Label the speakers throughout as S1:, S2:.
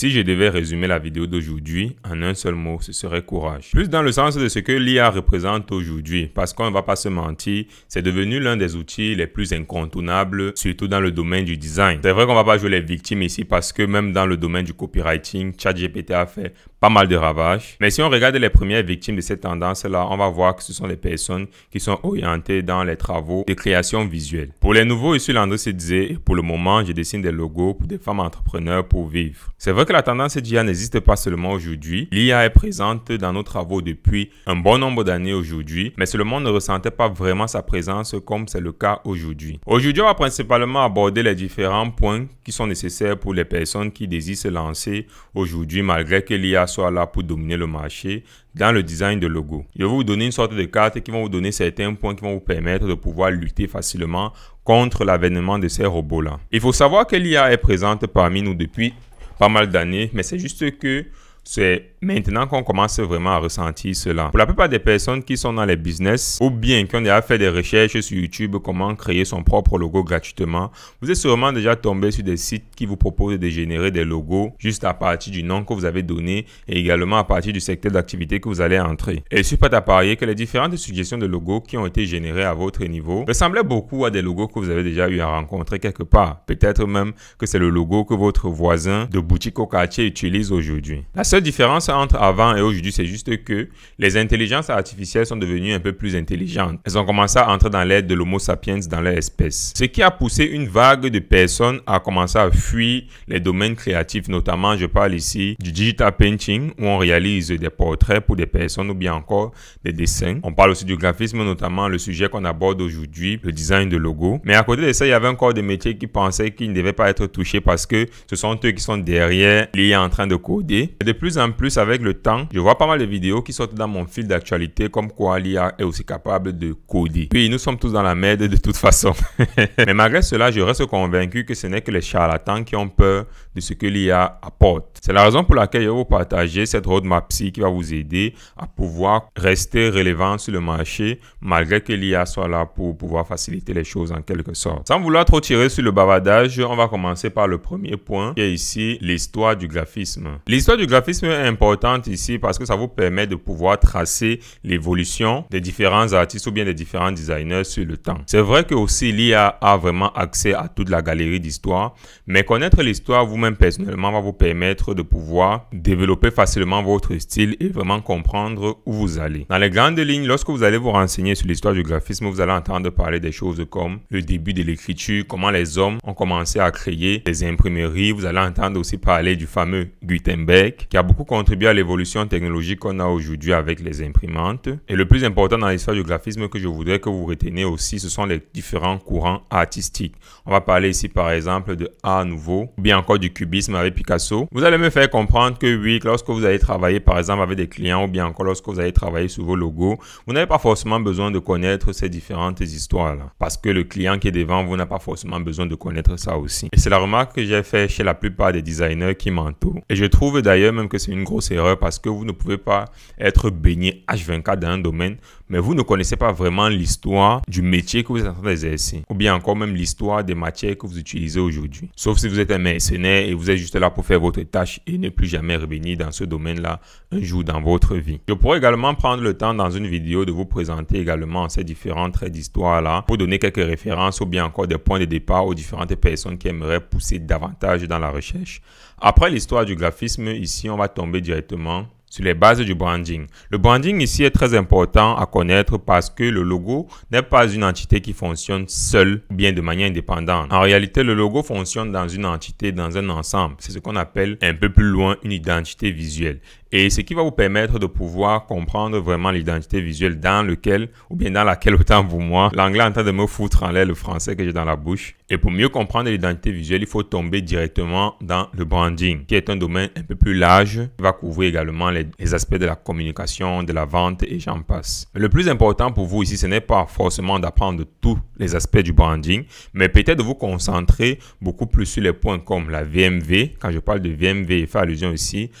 S1: Si je devais résumer la vidéo d'aujourd'hui en un seul mot, ce serait courage. Plus dans le sens de ce que l'IA représente aujourd'hui, parce qu'on ne va pas se mentir, c'est devenu l'un des outils les plus incontournables, surtout dans le domaine du design. C'est vrai qu'on ne va pas jouer les victimes ici parce que même dans le domaine du copywriting, ChatGPT a fait pas mal de ravages. Mais si on regarde les premières victimes de cette tendance-là, on va voir que ce sont les personnes qui sont orientées dans les travaux de création visuelle. Pour les nouveaux issus, l'André se disait, pour le moment, je dessine des logos pour des femmes entrepreneurs pour vivre. C'est vrai que la tendance d'IA n'existe pas seulement aujourd'hui. L'IA est présente dans nos travaux depuis un bon nombre d'années aujourd'hui, mais seulement ne ressentait pas vraiment sa présence comme c'est le cas aujourd'hui. Aujourd'hui, on va principalement aborder les différents points qui sont nécessaires pour les personnes qui désirent se lancer aujourd'hui malgré que l'IA soit là pour dominer le marché dans le design de logo. Je vais vous donner une sorte de carte qui vont vous donner certains points qui vont vous permettre de pouvoir lutter facilement contre l'avènement de ces robots-là. Il faut savoir que l'IA est présente parmi nous depuis pas mal d'années, mais c'est juste que c'est maintenant qu'on commence vraiment à ressentir cela. Pour la plupart des personnes qui sont dans les business ou bien qui ont déjà fait des recherches sur YouTube comment créer son propre logo gratuitement, vous êtes sûrement déjà tombé sur des sites qui vous proposent de générer des logos juste à partir du nom que vous avez donné et également à partir du secteur d'activité que vous allez entrer. Et je suis prêt à parier que les différentes suggestions de logos qui ont été générées à votre niveau ressemblaient beaucoup à des logos que vous avez déjà eu à rencontrer quelque part. Peut-être même que c'est le logo que votre voisin de boutique au quartier utilise aujourd'hui seule différence entre avant et aujourd'hui, c'est juste que les intelligences artificielles sont devenues un peu plus intelligentes. Elles ont commencé à entrer dans l'aide de l'Homo sapiens dans leur espèce. Ce qui a poussé une vague de personnes à commencer à fuir les domaines créatifs, notamment je parle ici du digital painting où on réalise des portraits pour des personnes ou bien encore des dessins. On parle aussi du graphisme, notamment le sujet qu'on aborde aujourd'hui, le design de logo. Mais à côté de ça, il y avait encore des métiers qui pensaient qu'ils ne devaient pas être touchés parce que ce sont eux qui sont derrière, liés en train de coder. de plus en plus, avec le temps, je vois pas mal de vidéos qui sortent dans mon fil d'actualité comme quoi l'IA est aussi capable de coder. Puis nous sommes tous dans la merde de toute façon. Mais malgré cela, je reste convaincu que ce n'est que les charlatans qui ont peur de ce que l'IA apporte. C'est la raison pour laquelle je vais vous partager cette roadmap psy qui va vous aider à pouvoir rester relevant sur le marché malgré que l'IA soit là pour pouvoir faciliter les choses en quelque sorte. Sans vouloir trop tirer sur le bavardage, on va commencer par le premier point qui est ici l'histoire du graphisme. L'histoire du graphisme est important ici parce que ça vous permet de pouvoir tracer l'évolution des différents artistes ou bien des différents designers sur le temps. C'est vrai que aussi l'IA a vraiment accès à toute la galerie d'histoire, mais connaître l'histoire vous-même personnellement va vous permettre de pouvoir développer facilement votre style et vraiment comprendre où vous allez. Dans les grandes lignes, lorsque vous allez vous renseigner sur l'histoire du graphisme, vous allez entendre parler des choses comme le début de l'écriture, comment les hommes ont commencé à créer des imprimeries. Vous allez entendre aussi parler du fameux Gutenberg qui a beaucoup contribué à l'évolution technologique qu'on a aujourd'hui avec les imprimantes. Et le plus important dans l'histoire du graphisme que je voudrais que vous reteniez aussi, ce sont les différents courants artistiques. On va parler ici par exemple de Art Nouveau, ou bien encore du cubisme avec Picasso. Vous allez me faire comprendre que oui, lorsque vous allez travailler par exemple avec des clients, ou bien encore lorsque vous allez travailler sur vos logos, vous n'avez pas forcément besoin de connaître ces différentes histoires Parce que le client qui est devant vous n'a pas forcément besoin de connaître ça aussi. Et c'est la remarque que j'ai fait chez la plupart des designers qui m'entourent. Et je trouve d'ailleurs même que c'est une grosse erreur parce que vous ne pouvez pas être baigné H24 dans un domaine mais vous ne connaissez pas vraiment l'histoire du métier que vous êtes en train d'exercer, ou bien encore même l'histoire des matières que vous utilisez aujourd'hui. Sauf si vous êtes un mercenaire et vous êtes juste là pour faire votre tâche et ne plus jamais revenir dans ce domaine-là un jour dans votre vie. Je pourrais également prendre le temps dans une vidéo de vous présenter également ces différents traits d'histoire-là pour donner quelques références ou bien encore des points de départ aux différentes personnes qui aimeraient pousser davantage dans la recherche. Après l'histoire du graphisme, ici on va tomber directement sur les bases du branding. Le branding ici est très important à connaître parce que le logo n'est pas une entité qui fonctionne seule ou bien de manière indépendante. En réalité, le logo fonctionne dans une entité, dans un ensemble. C'est ce qu'on appelle un peu plus loin une identité visuelle. Et ce qui va vous permettre de pouvoir comprendre vraiment l'identité visuelle dans lequel, ou bien dans laquelle, autant vous moi, l'anglais en train de me foutre en l'air le français que j'ai dans la bouche. Et pour mieux comprendre l'identité visuelle, il faut tomber directement dans le branding, qui est un domaine un peu plus large, qui va couvrir également les, aspects de la communication, de la vente et j'en passe. le plus important pour vous ici, ce n'est pas forcément d'apprendre tous les aspects du branding, mais peut-être de vous concentrer beaucoup plus sur les points comme la VMV. Quand je parle de VMV, il fait allusion ici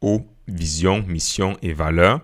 S1: au vision, mission et valeurs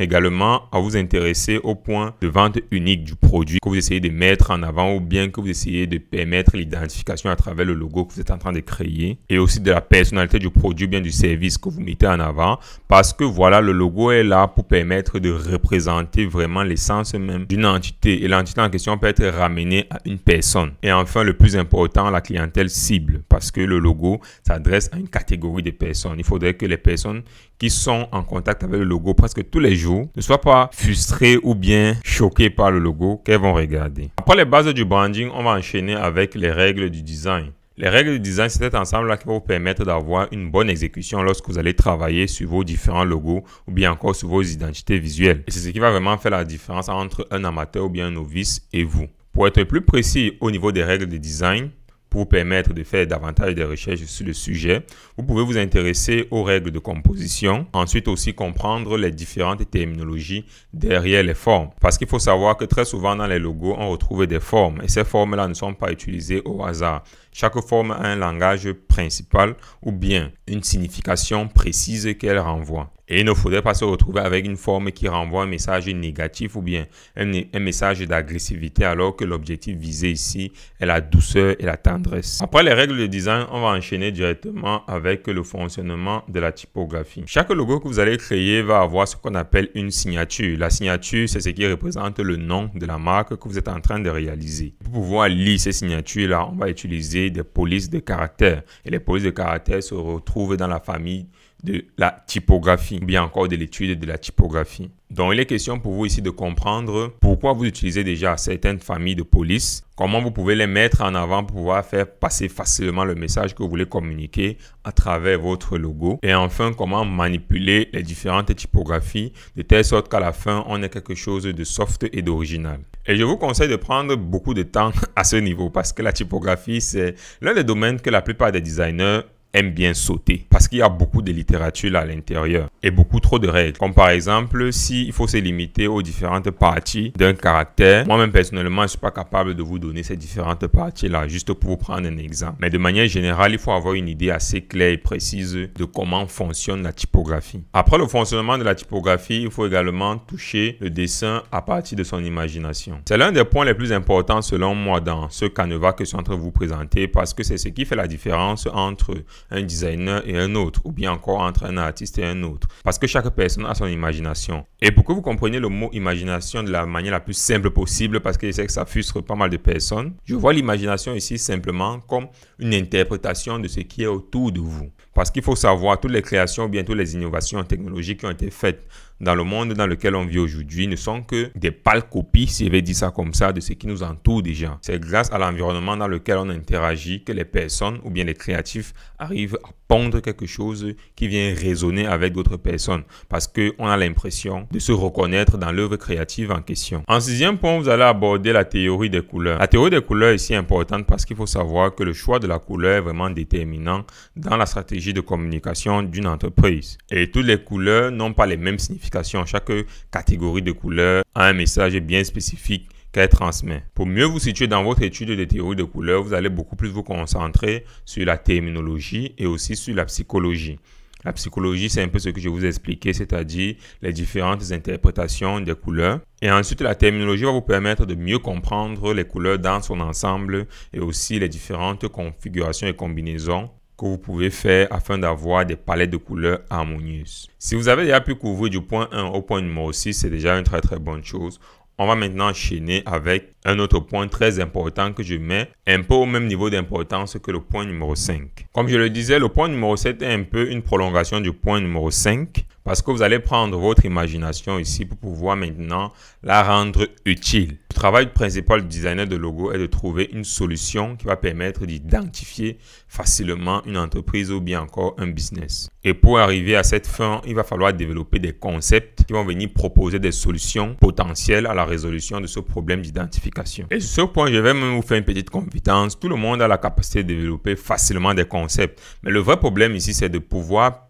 S1: également à vous intéresser au point de vente unique du produit que vous essayez de mettre en avant ou bien que vous essayez de permettre l'identification à travers le logo que vous êtes en train de créer et aussi de la personnalité du produit bien du service que vous mettez en avant parce que voilà, le logo est là pour permettre de représenter vraiment l'essence même d'une entité et l'entité en question peut être ramenée à une personne. Et enfin, le plus important, la clientèle cible parce que le logo s'adresse à une catégorie de personnes. Il faudrait que les personnes qui sont en contact avec le logo presque tous les jours ne soient pas frustrés ou bien choqués par le logo qu'elles vont regarder. Après les bases du branding, on va enchaîner avec les règles du design. Les règles du design, c'est cet ensemble-là qui va vous permettre d'avoir une bonne exécution lorsque vous allez travailler sur vos différents logos ou bien encore sur vos identités visuelles. Et c'est ce qui va vraiment faire la différence entre un amateur ou bien un novice et vous. Pour être plus précis au niveau des règles de design, pour permettre de faire davantage de recherches sur le sujet. Vous pouvez vous intéresser aux règles de composition, ensuite aussi comprendre les différentes terminologies derrière les formes. Parce qu'il faut savoir que très souvent dans les logos, on retrouve des formes et ces formes-là ne sont pas utilisées au hasard. Chaque forme a un langage principal ou bien une signification précise qu'elle renvoie. Et il ne faudrait pas se retrouver avec une forme qui renvoie un message négatif ou bien un, message d'agressivité alors que l'objectif visé ici est la douceur et la tendresse. Après les règles de design, on va enchaîner directement avec le fonctionnement de la typographie. Chaque logo que vous allez créer va avoir ce qu'on appelle une signature. La signature, c'est ce qui représente le nom de la marque que vous êtes en train de réaliser. Pour pouvoir lire ces signatures-là, on va utiliser des polices de caractère. Et les polices de caractère se retrouvent dans la famille de la typographie, ou bien encore de l'étude de la typographie. Donc il est question pour vous ici de comprendre pourquoi vous utilisez déjà certaines familles de police, comment vous pouvez les mettre en avant pour pouvoir faire passer facilement le message que vous voulez communiquer à travers votre logo, et enfin comment manipuler les différentes typographies de telle sorte qu'à la fin on ait quelque chose de soft et d'original. Et je vous conseille de prendre beaucoup de temps à ce niveau parce que la typographie c'est l'un des domaines que la plupart des designers aime bien sauter parce qu'il y a beaucoup de littérature à l'intérieur et beaucoup trop de règles. Comme par exemple, s'il il faut se limiter aux différentes parties d'un caractère, moi-même personnellement, je ne suis pas capable de vous donner ces différentes parties-là, juste pour vous prendre un exemple. Mais de manière générale, il faut avoir une idée assez claire et précise de comment fonctionne la typographie. Après le fonctionnement de la typographie, il faut également toucher le dessin à partir de son imagination. C'est l'un des points les plus importants selon moi dans ce canevas que je suis en train de vous présenter parce que c'est ce qui fait la différence entre un designer et un autre, ou bien encore entre un artiste et un autre. Parce que chaque personne a son imagination. Et pour que vous compreniez le mot imagination de la manière la plus simple possible, parce que je sais que ça frustre pas mal de personnes, je vois l'imagination ici simplement comme une interprétation de ce qui est autour de vous. Parce qu'il faut savoir toutes les créations, bien bientôt les innovations technologiques qui ont été faites dans le monde dans lequel on vit aujourd'hui ne sont que des pâles copies, si je vais dire ça comme ça, de ce qui nous entoure déjà. C'est grâce à l'environnement dans lequel on interagit que les personnes ou bien les créatifs arrivent à pondre quelque chose qui vient résonner avec d'autres personnes parce qu'on a l'impression de se reconnaître dans l'œuvre créative en question. En sixième point, vous allez aborder la théorie des couleurs. La théorie des couleurs est si importante parce qu'il faut savoir que le choix de la couleur est vraiment déterminant dans la stratégie de communication d'une entreprise. Et toutes les couleurs n'ont pas les mêmes significations chaque catégorie de couleurs a un message bien spécifique qu'elle transmet. Pour mieux vous situer dans votre étude de théorie de couleurs, vous allez beaucoup plus vous concentrer sur la terminologie et aussi sur la psychologie. La psychologie, c'est un peu ce que je vous ai c'est-à-dire les différentes interprétations des couleurs. Et ensuite, la terminologie va vous permettre de mieux comprendre les couleurs dans son ensemble et aussi les différentes configurations et combinaisons que vous pouvez faire afin d'avoir des palettes de couleurs harmonieuses. Si vous avez déjà pu couvrir du point 1 au point numéro 6, c'est déjà une très très bonne chose. On va maintenant enchaîner avec un autre point très important que je mets un peu au même niveau d'importance que le point numéro 5. Comme je le disais, le point numéro 7 est un peu une prolongation du point numéro 5. Parce que vous allez prendre votre imagination ici pour pouvoir maintenant la rendre utile. Le travail principal du designer de logo est de trouver une solution qui va permettre d'identifier facilement une entreprise ou bien encore un business. Et pour arriver à cette fin, il va falloir développer des concepts qui vont venir proposer des solutions potentielles à la résolution de ce problème d'identification. Et sur ce point, je vais même vous faire une petite confidence. Tout le monde a la capacité de développer facilement des concepts. Mais le vrai problème ici, c'est de pouvoir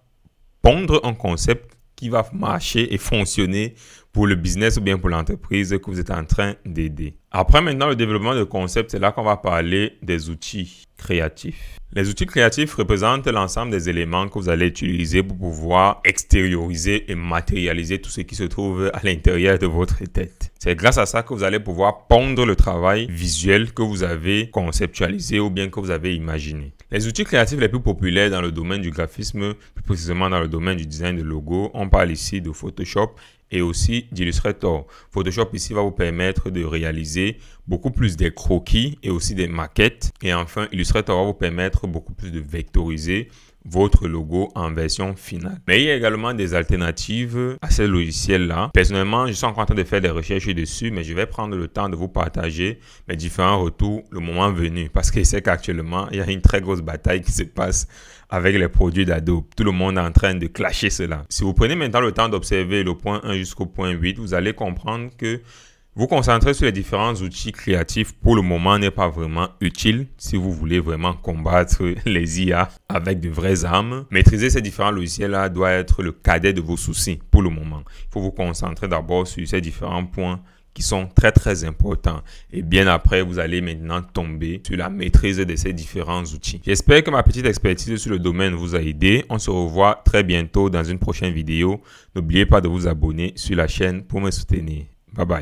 S1: pondre un concept qui va marcher et fonctionner pour le business ou bien pour l'entreprise que vous êtes en train d'aider. Après maintenant le développement de concepts, c'est là qu'on va parler des outils créatifs. Les outils créatifs représentent l'ensemble des éléments que vous allez utiliser pour pouvoir extérioriser et matérialiser tout ce qui se trouve à l'intérieur de votre tête. C'est grâce à ça que vous allez pouvoir pondre le travail visuel que vous avez conceptualisé ou bien que vous avez imaginé. Les outils créatifs les plus populaires dans le domaine du graphisme, plus précisément dans le domaine du design de logo, on parle ici de Photoshop et aussi d'Illustrator. Photoshop ici va vous permettre de réaliser beaucoup plus des croquis et aussi des maquettes. Et enfin, Illustrator va vous permettre beaucoup plus de vectoriser votre logo en version finale. Mais il y a également des alternatives à ce logiciel là Personnellement, je suis en train de faire des recherches dessus, mais je vais prendre le temps de vous partager mes différents retours le moment venu. Parce que sais qu'actuellement, il y a une très grosse bataille qui se passe avec les produits d'Adobe. Tout le monde est en train de clasher cela. Si vous prenez maintenant le temps d'observer le point 1 jusqu'au point 8, vous allez comprendre que vous concentrer sur les différents outils créatifs pour le moment n'est pas vraiment utile si vous voulez vraiment combattre les IA avec de vraies armes. Maîtriser ces différents logiciels-là doit être le cadet de vos soucis pour le moment. Il faut vous concentrer d'abord sur ces différents points qui sont très très importants. Et bien après, vous allez maintenant tomber sur la maîtrise de ces différents outils. J'espère que ma petite expertise sur le domaine vous a aidé. On se revoit très bientôt dans une prochaine vidéo. N'oubliez pas de vous abonner sur la chaîne pour me soutenir. Bye bye.